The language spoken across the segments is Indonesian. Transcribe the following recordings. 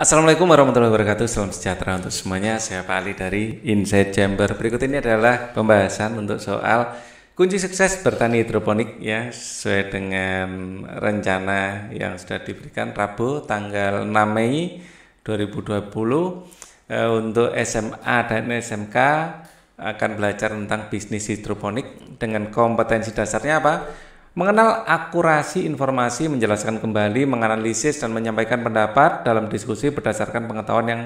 Assalamualaikum warahmatullahi wabarakatuh, salam sejahtera untuk semuanya. Saya Pak Ali dari Inside Chamber. Berikut ini adalah pembahasan untuk soal kunci sukses bertani hidroponik ya sesuai dengan rencana yang sudah diberikan Rabu tanggal 6 Mei 2020 eh, untuk SMA dan SMK akan belajar tentang bisnis hidroponik dengan kompetensi dasarnya apa? Mengenal akurasi informasi, menjelaskan kembali, menganalisis dan menyampaikan pendapat dalam diskusi berdasarkan pengetahuan yang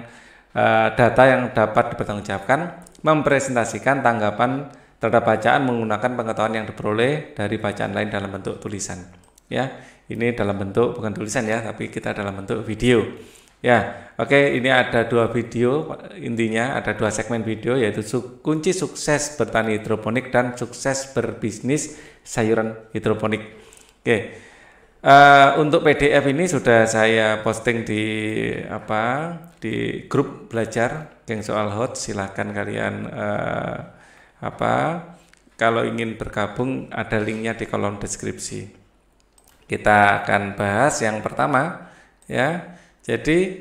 uh, data yang dapat dipertanggungjawabkan, mempresentasikan tanggapan terhadap bacaan menggunakan pengetahuan yang diperoleh dari bacaan lain dalam bentuk tulisan. Ya, ini dalam bentuk bukan tulisan ya, tapi kita dalam bentuk video. Ya, oke, okay, ini ada dua video intinya ada dua segmen video yaitu kunci sukses bertani hidroponik dan sukses berbisnis sayuran hidroponik. Oke. Okay. Uh, eh, untuk PDF ini sudah saya posting di apa di grup belajar yang soal hot silahkan kalian uh, apa kalau ingin bergabung ada linknya di kolom deskripsi kita akan bahas yang pertama ya jadi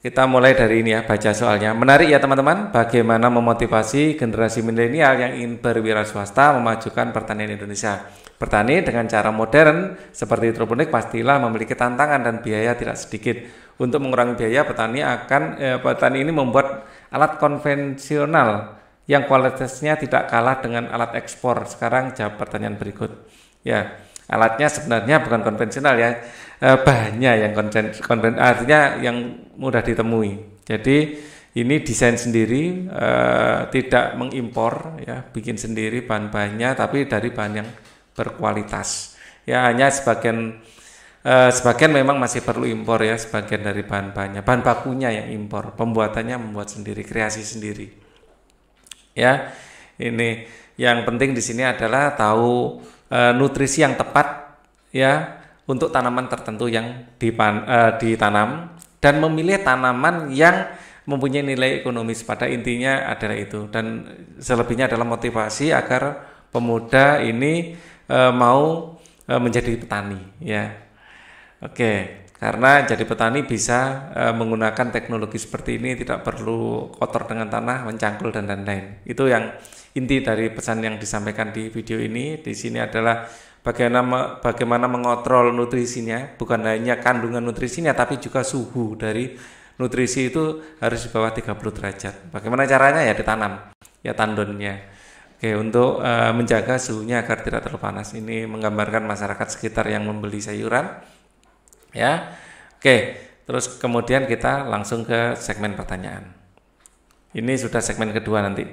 kita mulai dari ini ya, baca soalnya. Menarik ya teman-teman, bagaimana memotivasi generasi milenial yang ingin swasta memajukan pertanian Indonesia. Bertani dengan cara modern seperti hidroponik pastilah memiliki tantangan dan biaya tidak sedikit. Untuk mengurangi biaya, petani akan eh, petani ini membuat alat konvensional yang kualitasnya tidak kalah dengan alat ekspor. Sekarang jawab pertanyaan berikut. Ya, alatnya sebenarnya bukan konvensional ya Eh, banyak yang konten konten artinya yang mudah ditemui. Jadi ini desain sendiri uh, tidak mengimpor ya, bikin sendiri bahan-bahannya tapi dari bahan yang berkualitas. Ya hanya sebagian uh, sebagian memang masih perlu impor ya sebagian dari bahan-bahannya. Bahan bakunya yang impor, pembuatannya membuat sendiri, kreasi sendiri. Ya. Ini yang penting di sini adalah tahu uh, nutrisi yang tepat ya untuk tanaman tertentu yang dipan, uh, ditanam dan memilih tanaman yang mempunyai nilai ekonomis pada intinya adalah itu dan selebihnya adalah motivasi agar pemuda ini e, mau e, menjadi petani ya oke karena jadi petani bisa e, menggunakan teknologi seperti ini tidak perlu kotor dengan tanah mencangkul dan lain-lain itu yang inti dari pesan yang disampaikan di video ini di sini adalah bagaimana bagaimana mengontrol nutrisinya bukan hanya kandungan nutrisinya tapi juga suhu dari nutrisi itu harus di bawah 30 derajat. Bagaimana caranya ya ditanam ya tandonnya. Oke, untuk uh, menjaga suhunya agar tidak terlalu panas. Ini menggambarkan masyarakat sekitar yang membeli sayuran. Ya. Oke, terus kemudian kita langsung ke segmen pertanyaan. Ini sudah segmen kedua nanti.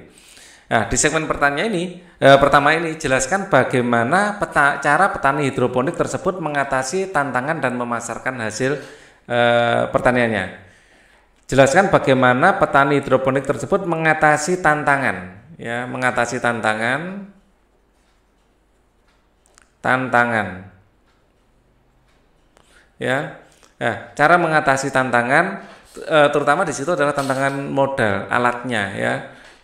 Nah, di segmen pertanyaan ini eh, pertama ini jelaskan bagaimana peta, cara petani hidroponik tersebut mengatasi tantangan dan memasarkan hasil eh, pertaniannya. Jelaskan bagaimana petani hidroponik tersebut mengatasi tantangan, ya, mengatasi tantangan tantangan. Ya. Nah, cara mengatasi tantangan eh, terutama di situ adalah tantangan modal alatnya ya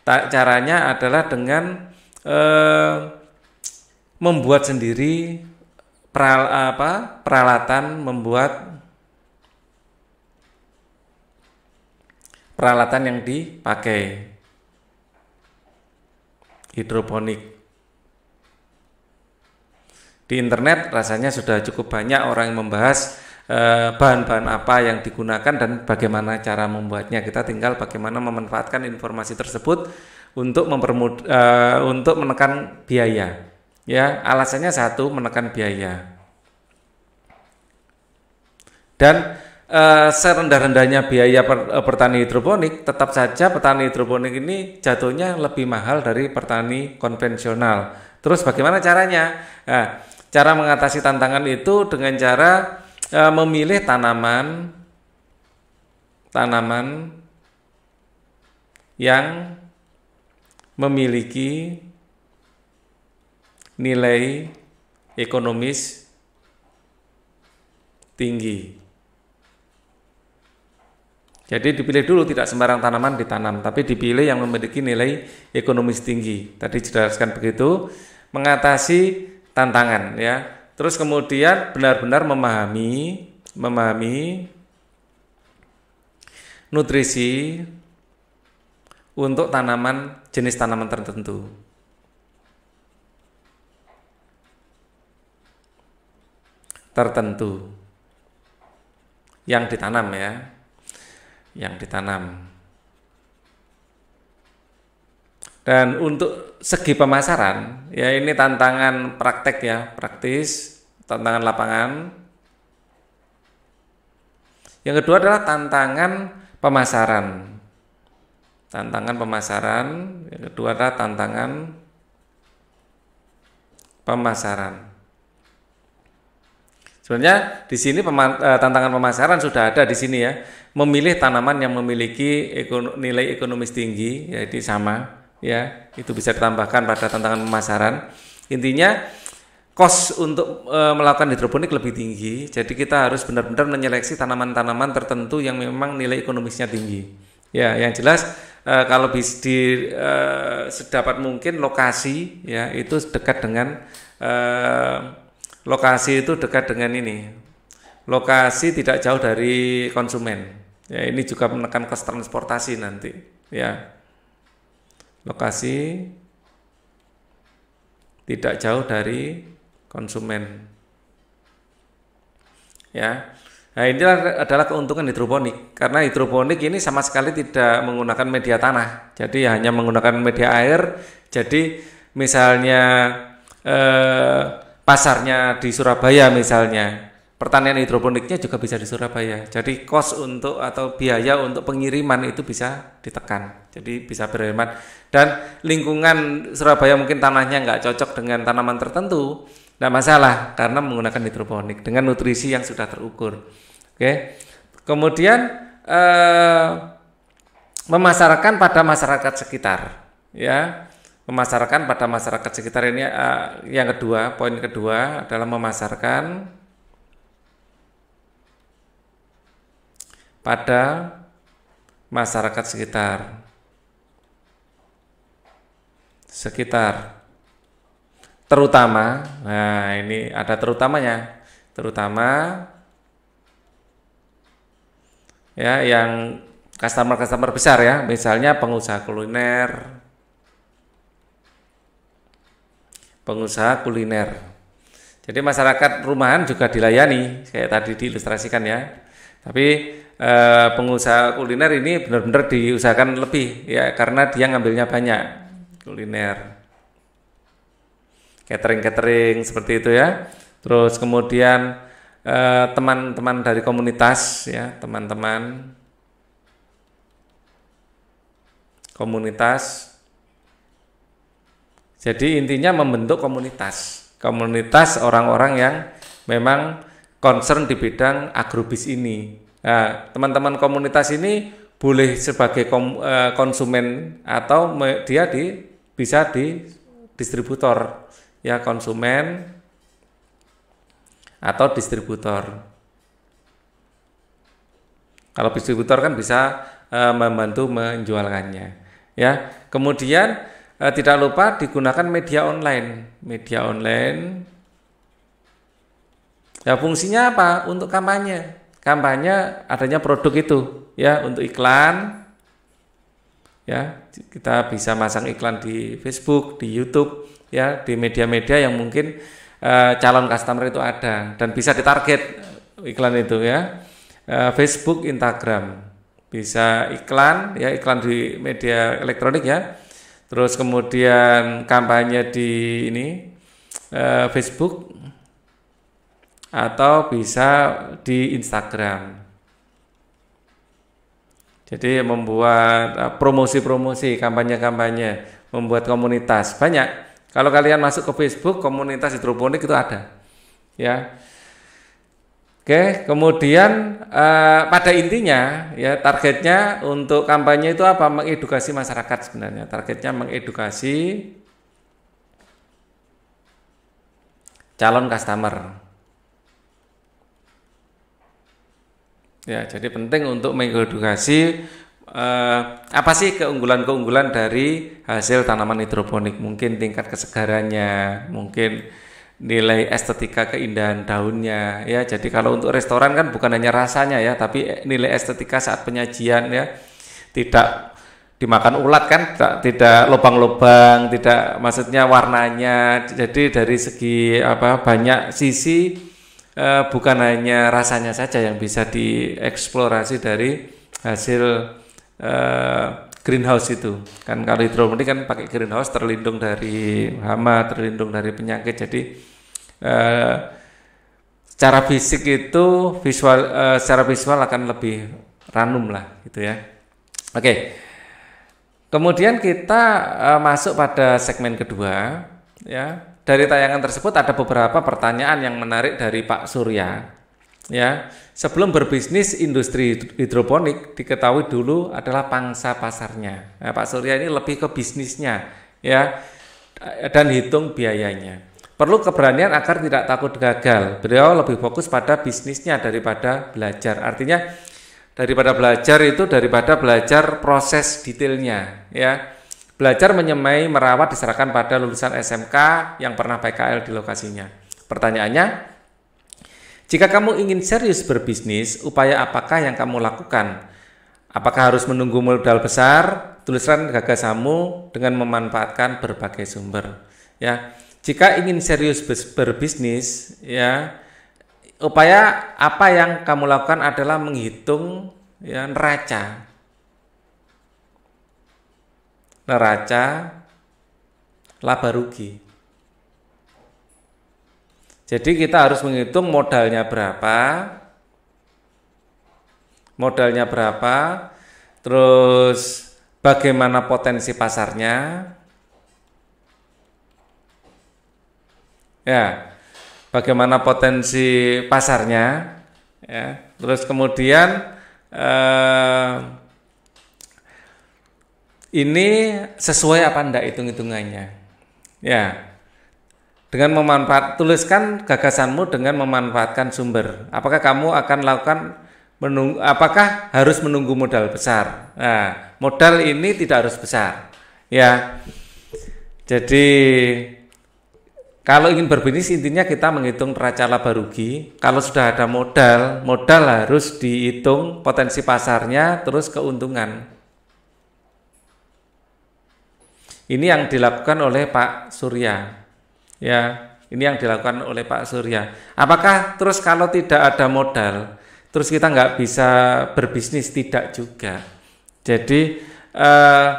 Caranya adalah dengan eh, membuat sendiri peral, apa, peralatan membuat peralatan yang dipakai hidroponik. Di internet rasanya sudah cukup banyak orang yang membahas Eh, bahan-bahan apa yang digunakan dan bagaimana cara membuatnya. Kita tinggal bagaimana memanfaatkan informasi tersebut untuk mempermud uh, untuk menekan biaya. Ya, alasannya satu menekan biaya. Dan uh, serendah-rendahnya biaya per, uh, pertani hidroponik, tetap saja petani hidroponik ini jatuhnya lebih mahal dari petani konvensional. Terus bagaimana caranya? Nah, cara mengatasi tantangan itu dengan cara Eh, memilih tanaman tanaman yang memiliki nilai ekonomis tinggi. Jadi dipilih dulu tidak sembarang tanaman ditanam, tapi dipilih yang memiliki nilai ekonomis tinggi. Tadi dijelaskan begitu, mengatasi tantangan ya. Terus kemudian benar-benar memahami memahami nutrisi untuk tanaman jenis tanaman tertentu. Tertentu yang ditanam ya. Yang ditanam. Dan untuk segi pemasaran, ya ini tantangan praktek ya, praktis, tantangan lapangan. Yang kedua adalah tantangan pemasaran. Tantangan pemasaran, yang kedua adalah tantangan pemasaran. Sebenarnya di sini eh, tantangan pemasaran sudah ada di sini ya. Memilih tanaman yang memiliki nilai ekonomis tinggi, ya, jadi sama ya itu bisa ditambahkan pada tantangan pemasaran intinya kos untuk e, melakukan hidroponik lebih tinggi jadi kita harus benar-benar menyeleksi tanaman-tanaman tertentu yang memang nilai ekonomisnya tinggi ya yang jelas e, kalau bisa di e, sedapat mungkin lokasi ya itu dekat dengan e, lokasi itu dekat dengan ini lokasi tidak jauh dari konsumen ya ini juga menekan kos transportasi nanti ya lokasi tidak jauh dari konsumen. Ya. Nah, ini adalah keuntungan hidroponik. Karena hidroponik ini sama sekali tidak menggunakan media tanah. Jadi hanya menggunakan media air. Jadi misalnya eh, pasarnya di Surabaya misalnya pertanian hidroponiknya juga bisa di Surabaya. Jadi kos untuk atau biaya untuk pengiriman itu bisa ditekan. Jadi bisa berhemat dan lingkungan Surabaya mungkin tanahnya nggak cocok dengan tanaman tertentu, nggak masalah karena menggunakan hidroponik dengan nutrisi yang sudah terukur. Oke, kemudian eh, memasarkan pada masyarakat sekitar, ya memasarkan pada masyarakat sekitar ini uh, yang kedua poin kedua adalah memasarkan pada masyarakat sekitar. Sekitar terutama, nah ini ada terutamanya, terutama ya yang customer-customer besar ya, misalnya pengusaha kuliner, pengusaha kuliner. Jadi masyarakat rumahan juga dilayani, kayak tadi diilustrasikan ya. Tapi Eh, pengusaha kuliner ini benar-benar diusahakan lebih ya karena dia ngambilnya banyak kuliner catering-catering seperti itu ya terus kemudian eh, teman-teman dari komunitas ya teman-teman komunitas jadi intinya membentuk komunitas komunitas orang-orang yang memang concern di bidang agrobis ini Nah, teman-teman komunitas ini boleh sebagai kom, eh, konsumen atau me, dia di bisa di distributor ya konsumen atau distributor. Kalau distributor kan bisa e, membantu menjualkannya. Ya, kemudian e, tidak lupa digunakan media online. Media online. Ya fungsinya apa? Untuk kampanye kampanye adanya produk itu ya untuk iklan ya kita bisa masang iklan di Facebook di YouTube ya di media-media yang mungkin uh, calon customer itu ada dan bisa ditarget eh, iklan itu ya uh, Facebook Instagram bisa iklan ya iklan di media elektronik ya terus kemudian kampanye di ini uh, Facebook atau bisa di Instagram. Jadi membuat eh, promosi-promosi, kampanye-kampanye, membuat komunitas banyak. Kalau kalian masuk ke Facebook, komunitas hidroponik itu ada, ya. Oke, kemudian eh, pada intinya ya targetnya untuk kampanye itu apa? Mengedukasi masyarakat sebenarnya. Targetnya mengedukasi calon customer Ya, jadi penting untuk mengedukasi eh, apa sih keunggulan-keunggulan dari hasil tanaman hidroponik? Mungkin tingkat kesegarannya, mungkin nilai estetika keindahan daunnya ya. Jadi kalau untuk restoran kan bukan hanya rasanya ya, tapi nilai estetika saat penyajian ya. Tidak dimakan ulat kan tidak, tidak lubang-lubang, tidak maksudnya warnanya. Jadi dari segi apa banyak sisi Eh, bukan hanya rasanya saja yang bisa dieksplorasi dari hasil eh, greenhouse itu. Kan kalau hidroponik kan pakai greenhouse terlindung dari hama, terlindung dari penyakit. Jadi eh, secara fisik itu visual eh, secara visual akan lebih ranum lah gitu ya. Oke. Okay. Kemudian kita uh, masuk pada segmen kedua ya dari tayangan tersebut ada beberapa pertanyaan yang menarik dari Pak Surya. Ya, sebelum berbisnis industri hidroponik diketahui dulu adalah pangsa pasarnya. Nah, Pak Surya ini lebih ke bisnisnya, ya, dan hitung biayanya. Perlu keberanian agar tidak takut gagal. Beliau lebih fokus pada bisnisnya daripada belajar. Artinya daripada belajar itu daripada belajar proses detailnya, ya Belajar menyemai merawat diserahkan pada lulusan SMK yang pernah PKL di lokasinya. Pertanyaannya, jika kamu ingin serius berbisnis, upaya apakah yang kamu lakukan? Apakah harus menunggu modal besar? Tuliskan gagasanmu dengan memanfaatkan berbagai sumber. Ya, jika ingin serius berbisnis, ya upaya apa yang kamu lakukan adalah menghitung ya neraca neraca laba rugi. Jadi kita harus menghitung modalnya berapa, modalnya berapa, terus bagaimana potensi pasarnya. Ya, bagaimana potensi pasarnya. Ya, terus kemudian eh, ini sesuai apa anda hitung-hitungannya. Ya. Dengan memanfaat tuliskan gagasanmu dengan memanfaatkan sumber. Apakah kamu akan lakukan menunggu, apakah harus menunggu modal besar? Nah, modal ini tidak harus besar. Ya. Jadi kalau ingin berbisnis intinya kita menghitung neraca laba rugi. Kalau sudah ada modal, modal harus dihitung potensi pasarnya terus keuntungan. Ini yang dilakukan oleh Pak Surya. Ya, ini yang dilakukan oleh Pak Surya. Apakah terus kalau tidak ada modal, terus kita nggak bisa berbisnis tidak juga. Jadi eh,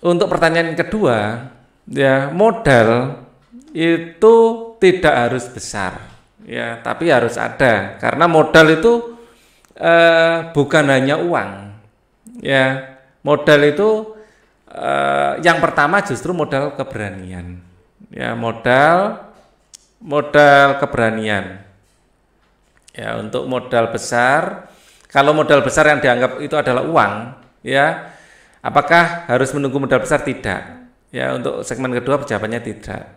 untuk pertanyaan kedua, ya modal itu tidak harus besar, ya tapi harus ada karena modal itu eh, bukan hanya uang, ya Modal itu eh, yang pertama justru modal keberanian. Ya, modal modal keberanian. Ya, untuk modal besar, kalau modal besar yang dianggap itu adalah uang, ya. Apakah harus menunggu modal besar tidak? Ya, untuk segmen kedua jawabannya tidak.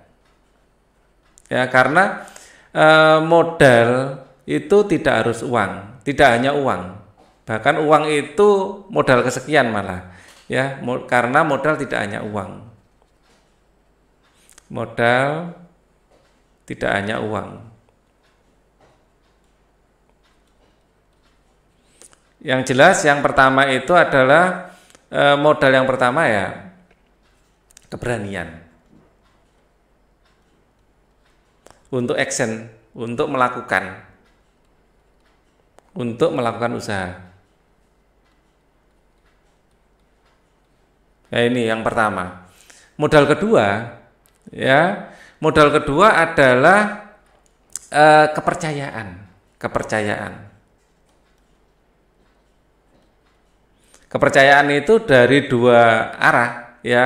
Ya, karena eh, modal itu tidak harus uang, tidak hanya uang. Bahkan uang itu modal kesekian malah. Ya, mo karena modal tidak hanya uang. Modal tidak hanya uang. Yang jelas yang pertama itu adalah e, modal yang pertama ya keberanian. Untuk action, untuk melakukan. Untuk melakukan usaha. Ya ini yang pertama. Modal kedua, ya modal kedua adalah eh, kepercayaan, kepercayaan. Kepercayaan itu dari dua arah, ya.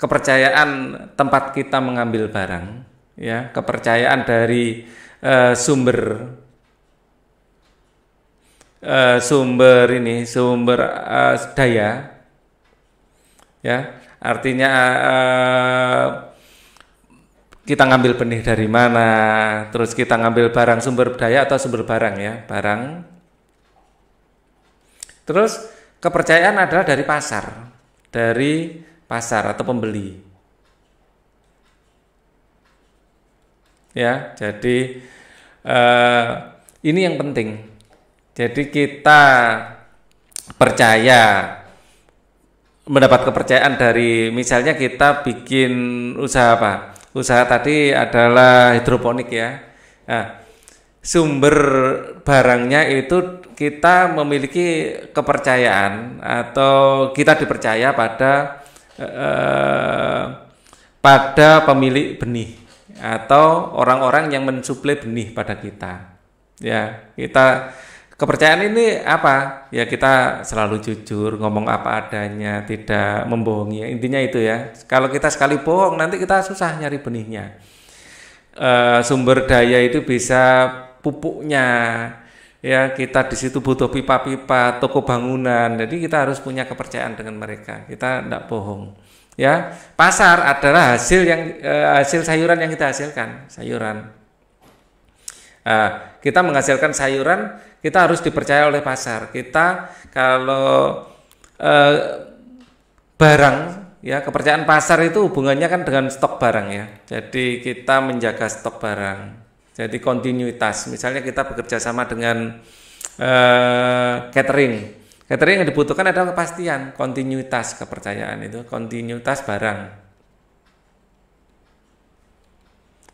Kepercayaan tempat kita mengambil barang, ya. Kepercayaan dari eh, sumber eh, sumber ini, sumber eh, daya, ya artinya eh, kita ngambil benih dari mana terus kita ngambil barang sumber daya atau sumber barang ya barang terus kepercayaan adalah dari pasar dari pasar atau pembeli ya jadi eh, ini yang penting jadi kita percaya mendapat kepercayaan dari misalnya kita bikin usaha apa? Usaha tadi adalah hidroponik ya. Nah, sumber barangnya itu kita memiliki kepercayaan atau kita dipercaya pada eh, pada pemilik benih atau orang-orang yang mensuplai benih pada kita. Ya, kita kepercayaan ini apa? Ya kita selalu jujur, ngomong apa adanya, tidak membohongi. Ya, intinya itu ya. Kalau kita sekali bohong, nanti kita susah nyari benihnya. E, sumber daya itu bisa pupuknya. Ya, kita di situ butuh pipa-pipa, toko bangunan. Jadi kita harus punya kepercayaan dengan mereka. Kita tidak bohong. Ya, pasar adalah hasil yang e, hasil sayuran yang kita hasilkan, sayuran. E, kita menghasilkan sayuran kita harus dipercaya oleh pasar. Kita kalau eh, barang ya kepercayaan pasar itu hubungannya kan dengan stok barang ya. Jadi kita menjaga stok barang. Jadi kontinuitas. Misalnya kita bekerja sama dengan eh, catering. Catering yang dibutuhkan adalah kepastian, kontinuitas kepercayaan itu, kontinuitas barang.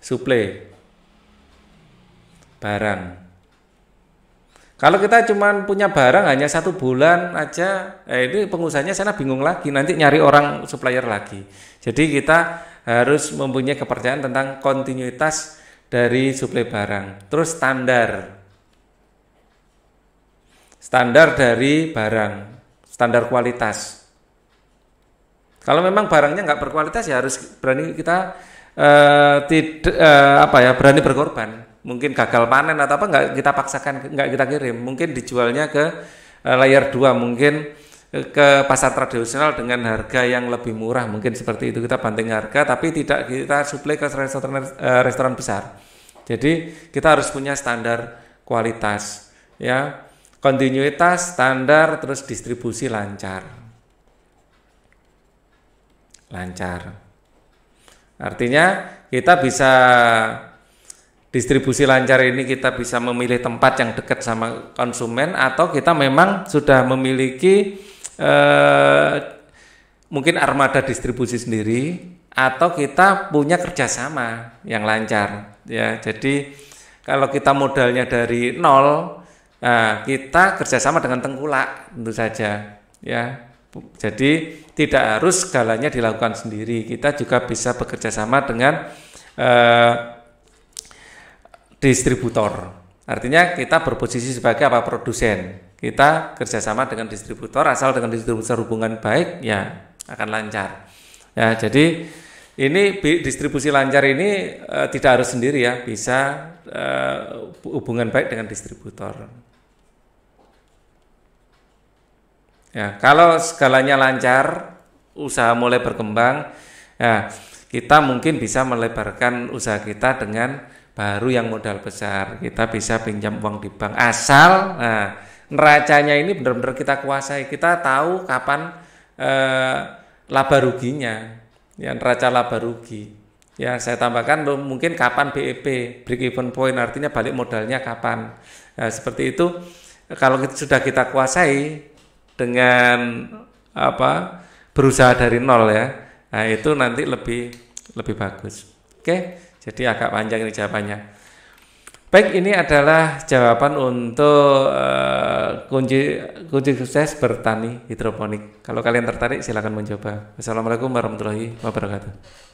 Suplai barang kalau kita cuma punya barang hanya satu bulan aja, eh, ini pengusahanya sana bingung lagi, nanti nyari orang supplier lagi. Jadi kita harus mempunyai kepercayaan tentang kontinuitas dari suplai barang. Terus standar. Standar dari barang, standar kualitas. Kalau memang barangnya nggak berkualitas ya harus berani kita eh, tidak eh, apa ya berani berkorban mungkin gagal panen atau apa nggak kita paksakan nggak kita kirim mungkin dijualnya ke eh, layer layar 2 mungkin eh, ke pasar tradisional dengan harga yang lebih murah mungkin seperti itu kita banting harga tapi tidak kita suplai ke restoran eh, restoran besar jadi kita harus punya standar kualitas ya kontinuitas standar terus distribusi lancar lancar artinya kita bisa distribusi lancar ini kita bisa memilih tempat yang dekat sama konsumen atau kita memang sudah memiliki eh, mungkin armada distribusi sendiri atau kita punya kerjasama yang lancar ya jadi kalau kita modalnya dari nol nah, kita kerjasama dengan tengkulak tentu saja ya jadi tidak harus segalanya dilakukan sendiri kita juga bisa bekerja sama dengan eh, distributor. Artinya kita berposisi sebagai apa produsen. Kita kerjasama dengan distributor, asal dengan distributor hubungan baik, ya akan lancar. Ya, jadi ini distribusi lancar ini e, tidak harus sendiri ya, bisa e, hubungan baik dengan distributor. Ya, kalau segalanya lancar, usaha mulai berkembang, ya, kita mungkin bisa melebarkan usaha kita dengan baru yang modal besar kita bisa pinjam uang di bank asal nah neracanya ini benar-benar kita kuasai kita tahu kapan eh, laba ruginya ya neraca laba rugi ya saya tambahkan mungkin kapan BEP break even point artinya balik modalnya kapan nah, seperti itu kalau kita, sudah kita kuasai dengan apa berusaha dari nol ya nah itu nanti lebih lebih bagus oke okay? Jadi agak panjang ini jawabannya. Baik, ini adalah jawaban untuk uh, kunci kunci sukses bertani hidroponik. Kalau kalian tertarik silakan mencoba. Wassalamualaikum warahmatullahi wabarakatuh.